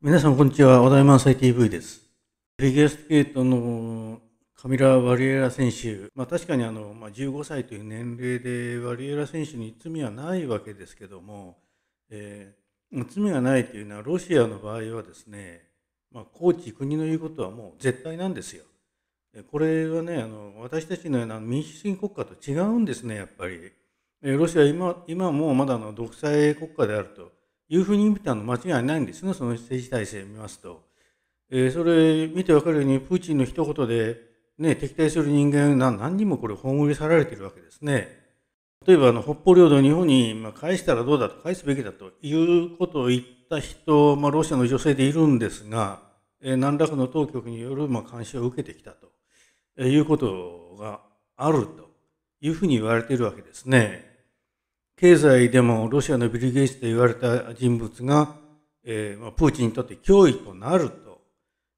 皆さん、こんにちは。お題満載 TV です。フィギュアスケートのカミラ・ワリエラ選手、まあ、確かにあの、まあ、15歳という年齢でワリエラ選手に罪はないわけですけども、えー、罪がないというのはロシアの場合はですね、まあ、コーチ、国の言うことはもう絶対なんですよ。これはね、あの私たちのような民主主義国家と違うんですね、やっぱり。ロシアは今今もまだの独裁国家であると。いうふうに見たの間違いないんですね、その政治体制を見ますと。えー、それ見てわかるように、プーチンの一言で、ね、敵対する人間が何人もこれ葬り去られているわけですね。例えばあの北方領土を日本に返したらどうだと返すべきだということを言った人、まあ、ロシアの女性でいるんですが、えー、何らかの当局によるまあ監視を受けてきたと、えー、いうことがあるというふうに言われているわけですね。経済でもロシアのビル・ゲイツと言われた人物が、えーまあ、プーチンにとって脅威となると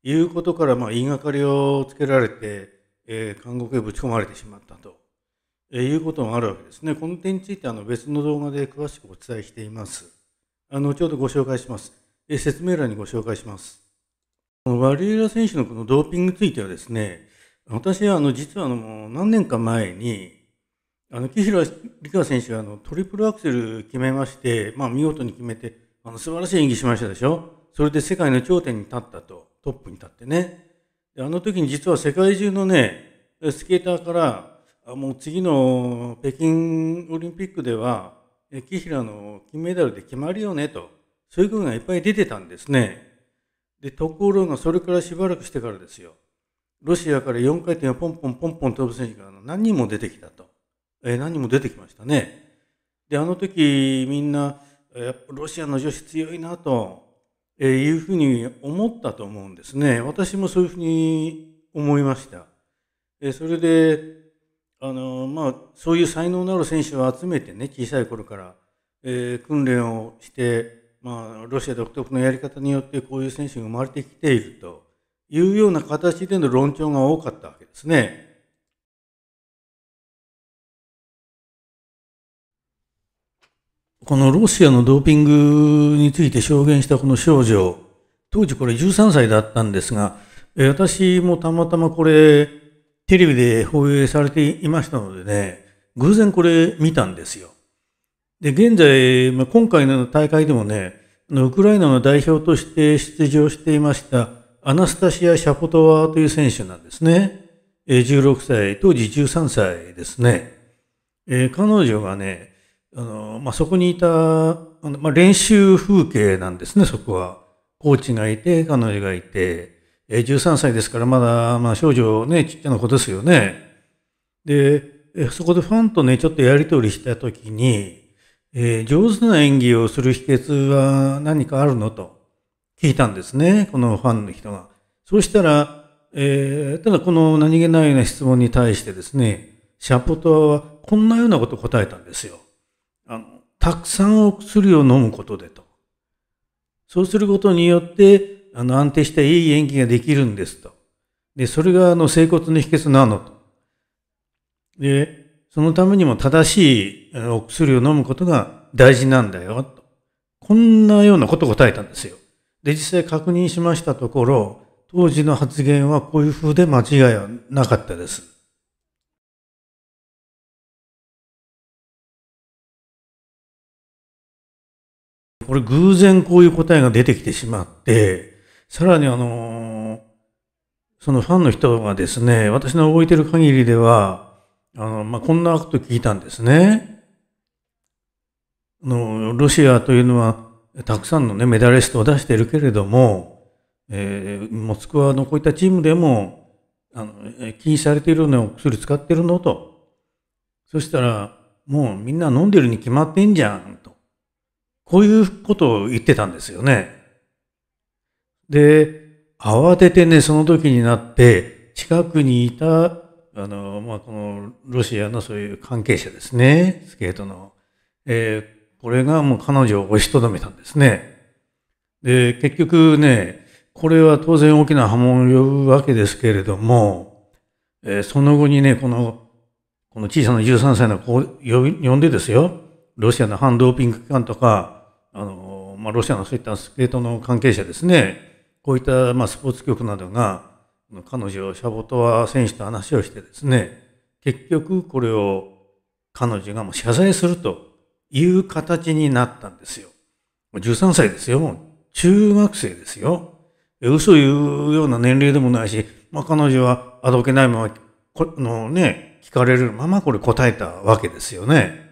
いうことから、まあ、言いがかりをつけられて、えー、監獄へぶち込まれてしまったと、えー、いうこともあるわけですね。この点についてあの別の動画で詳しくお伝えしています。あの後ほどご紹介します。えー、説明欄にご紹介します。ワリエラ選手のこのドーピングについてはですね、私はあの実はあの何年か前に、あの木平梨花選手はあのトリプルアクセル決めまして、まあ、見事に決めてあの素晴らしい演技しましたでしょそれで世界の頂点に立ったとトップに立ってねであの時に実は世界中のねスケーターからあもう次の北京オリンピックでは木平の金メダルで決まるよねとそういう声がいっぱい出てたんですねでところがそれからしばらくしてからですよロシアから4回転をポンポンポンポン飛ぶ選手が何人も出てきたと。えー、何人も出てきましたね。で、あの時みんな、えロシアの女子強いなと、えいうふうに思ったと思うんですね。私もそういうふうに思いました。えそれで、あのまあ、そういう才能のある選手を集めてね、小さい頃から、えー、訓練をして、まあ、ロシア独特のやり方によってこういう選手が生まれてきているというような形での論調が多かったわけですね。このロシアのドーピングについて証言したこの少女、当時これ13歳だったんですが、私もたまたまこれ、テレビで放映されていましたのでね、偶然これ見たんですよ。で、現在、まあ、今回の大会でもね、ウクライナの代表として出場していましたアナスタシア・シャポトワという選手なんですね。16歳、当時13歳ですね。えー、彼女がね、あの、まあ、そこにいた、あのまあ、練習風景なんですね、そこは。コーチがいて、彼女がいて、え13歳ですからまだ、まあ、少女ね、ちっちゃな子ですよね。で、そこでファンとね、ちょっとやりとりしたときに、えー、上手な演技をする秘訣は何かあるのと聞いたんですね、このファンの人が。そうしたら、えー、ただこの何気ないような質問に対してですね、シャポトワはこんなようなことを答えたんですよ。たくさんお薬を飲むことでと。そうすることによって、あの、安定したいい演技ができるんですと。で、それが、あの、整骨の秘訣なのと。で、そのためにも正しいお薬を飲むことが大事なんだよ、と。こんなようなことを答えたんですよ。で、実際確認しましたところ、当時の発言はこういう風で間違いはなかったです。これ偶然こういう答えが出てきてしまって、さらにあの、そのファンの人がですね、私の覚えてる限りでは、あの、まあ、こんなこと聞いたんですね。あの、ロシアというのは、たくさんのね、メダリストを出しているけれども、えー、モスクワのこういったチームでも、あの、禁止されているようなお薬使ってるのと。そしたら、もうみんな飲んでるに決まってんじゃん、と。こういうことを言ってたんですよね。で、慌ててね、その時になって、近くにいた、あの、まあ、このロシアのそういう関係者ですね、スケートの。えー、これがもう彼女を押しとどめたんですね。で、結局ね、これは当然大きな波紋を呼ぶわけですけれども、えー、その後にね、この、この小さな13歳の子を呼んでですよ、ロシアの反ドーピング機関とか、あの、まあ、ロシアのそういったスケートの関係者ですね、こういった、まあ、スポーツ局などが、彼女、をシャボトワ選手と話をしてですね、結局これを彼女がもう謝罪するという形になったんですよ。13歳ですよ。中学生ですよ。嘘言うような年齢でもないし、まあ、彼女はあどけないまま、このね、聞かれるままこれ答えたわけですよね。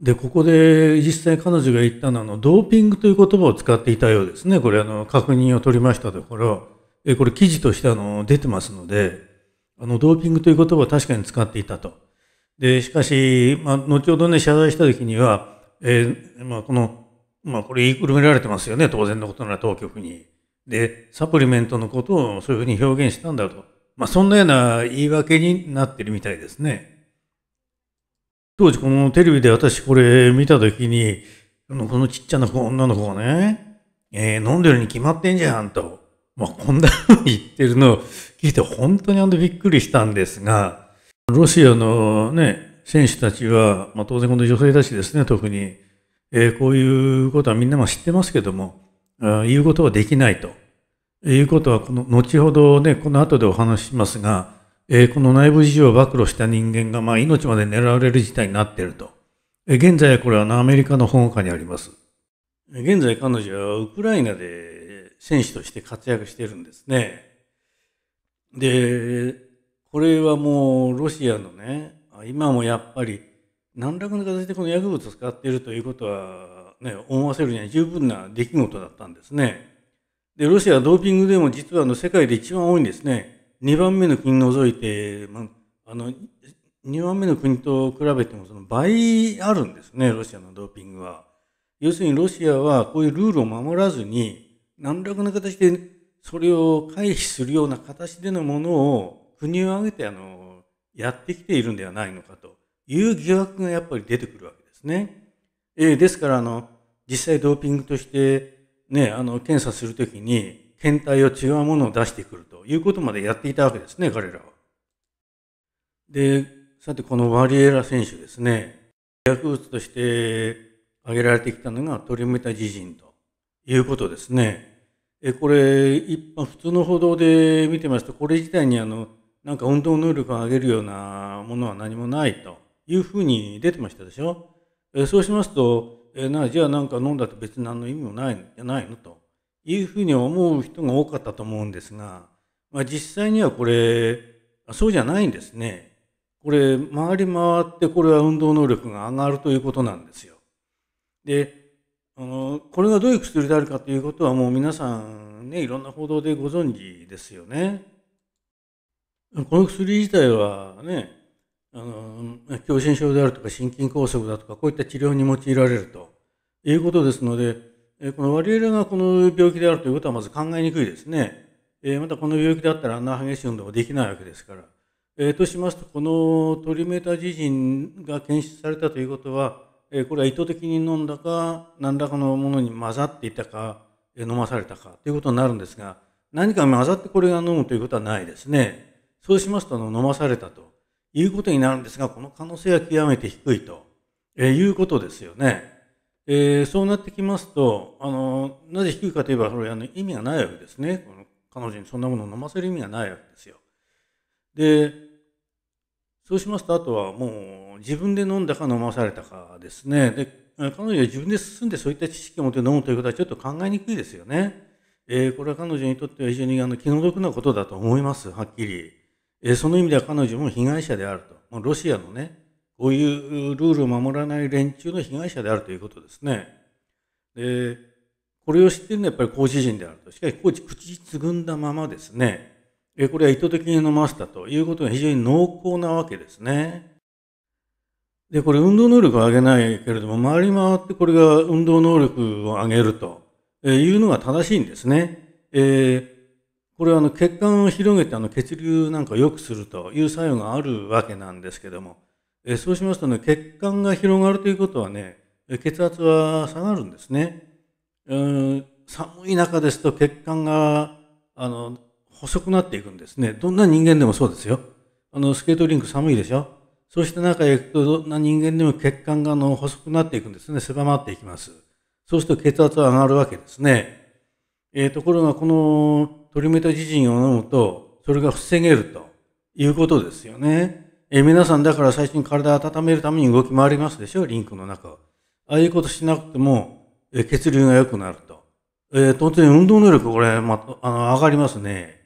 で、ここで実際彼女が言ったのは、のドーピングという言葉を使っていたようですね。これ、あの、確認を取りましたところ、えこれ記事としてあの出てますので、あの、ドーピングという言葉を確かに使っていたと。で、しかし、まあ、後ほどね、謝罪した時には、えー、まあ、この、まあ、これ言いくるめられてますよね、当然のことなら当局に。で、サプリメントのことをそういうふうに表現したんだと。まあ、そんなような言い訳になってるみたいですね。当時このテレビで私これ見た時に、このちっちゃな女の子がね、えー、飲んでるに決まってんじゃんと、まあ、こんな風に言ってるのを聞いて本当にあのびっくりしたんですが、ロシアのね、選手たちは、まあ、当然この女性たちですね、特に、えー、こういうことはみんなも知ってますけども、言うことはできないと。いうことは、この後ほどね、この後でお話ししますが、えー、この内部事情を暴露した人間が、まあ、命まで狙われる事態になっていると。えー、現在はこれはアメリカの保護下にあります。現在彼女はウクライナで選手として活躍してるんですね。で、これはもうロシアのね、今もやっぱり何らかの形でこの薬物を使っているということは、ね、思わせるには十分な出来事だったんですね。で、ロシアはドーピングでも実はあの世界で一番多いんですね。2番目の国除いて、まあ、あの2番目の国と比べてもその倍あるんですね、ロシアのドーピングは。要するにロシアはこういうルールを守らずに、何らかの形でそれを回避するような形でのものを国を挙げてあのやってきているんではないのかという疑惑がやっぱり出てくるわけですね。えー、ですからあの、実際ドーピングとして、ね、あの検査するときに、天体を違うものを出してくるということまでやっていたわけですね、彼らは。で、さてこのワリエラ選手ですね、薬物として挙げられてきたのがトリメタジジンということですね。えこれ、一般、普通の報道で見てますと、これ自体にあの、なんか運動能力を上げるようなものは何もないというふうに出てましたでしょ。えそうしますと、えなじゃあなんか飲んだと別に何の意味もないんじゃないのというふうに思う人が多かったと思うんですが、まあ、実際にはこれそうじゃないんですね。これ回り回ってこれは運動能力が上がるということなんですよ。であのこれがどういう薬であるかということはもう皆さんねいろんな報道でご存知ですよね。この薬自体はねあの狭心症であるとか心筋梗塞だとかこういった治療に用いられるということですので。えこのワリエラがこの病気であるということはまず考えにくいですね。えまたこの病気であったらあんな激しい運動もできないわけですから。えとしますと、このトリメタジジンが検出されたということは、えこれは意図的に飲んだか、何らかのものに混ざっていたか、え飲まされたかということになるんですが、何か混ざってこれが飲むということはないですね。そうしますと、飲まされたということになるんですが、この可能性は極めて低いと、えいうことですよね。えー、そうなってきますと、あのなぜ低いかといえばそれあの意味がないわけですねこの。彼女にそんなものを飲ませる意味がないわけですよ。で、そうしますと、あとはもう自分で飲んだか飲まされたかですね。で、彼女は自分で進んでそういった知識を持って飲むということはちょっと考えにくいですよね。えー、これは彼女にとっては非常にあの気の毒なことだと思います、はっきり。えー、その意味では彼女も被害者であると。ロシアのね、こういうルールを守らない連中の被害者であるということですね。で、これを知っているのはやっぱり工事人であると。しかし、工事口つぐんだままですね、これは意図的に飲ませたということが非常に濃厚なわけですね。で、これ運動能力を上げないけれども、回り回ってこれが運動能力を上げるというのが正しいんですね。えー、これはあの血管を広げてあの血流なんかを良くするという作用があるわけなんですけども、えそうしますとね、血管が広がるということはね、血圧は下がるんですね。うん寒い中ですと血管があの細くなっていくんですね。どんな人間でもそうですよ。あのスケートリンク寒いでしょ。そうした中へ行くと、どんな人間でも血管がの細くなっていくんですね。狭まっていきます。そうすると血圧は上がるわけですね。えー、ところが、このトリメタジジンを飲むと、それが防げるということですよね。えー、皆さんだから最初に体を温めるために動き回りますでしょリンクの中ああいうことしなくても、えー、血流が良くなると。えー、当然運動能力これ、まあの、上がりますね。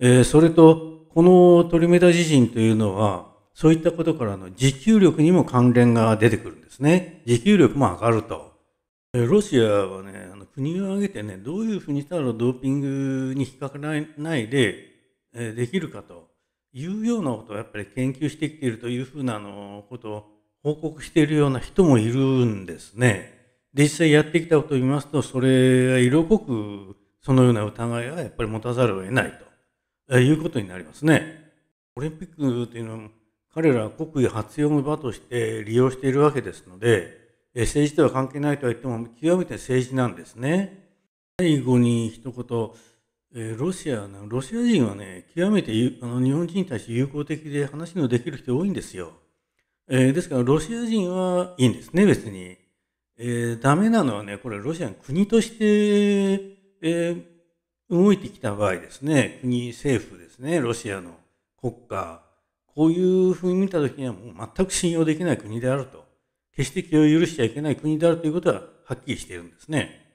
えそれと、このトリメタ自身というのは、そういったことからの持久力にも関連が出てくるんですね。持久力も上がると。ロシアはね、あの国を挙げてね、どういうふうにしたらドーピングに引っかからないで、できるかと。いうようなことをやっぱり研究してきているというふうなのことを報告しているような人もいるんですね。で、実際やってきたことを見ますと、それが色濃くそのような疑いはやっぱり持たざるを得ないということになりますね。オリンピックというのは彼らは国威発揚の場として利用しているわけですので、政治とは関係ないとは言っても極めて政治なんですね。最後に一言えー、ロシアの、ロシア人はね、極めてあの日本人に対して友好的で話のできる人多いんですよ。えー、ですから、ロシア人はいいんですね、別に。えー、ダメなのはね、これ、ロシアの国として、えー、動いてきた場合ですね、国、政府ですね、ロシアの国家、こういうふうに見たときにはもう全く信用できない国であると、決して気を許しちゃいけない国であるということははっきりしているんですね。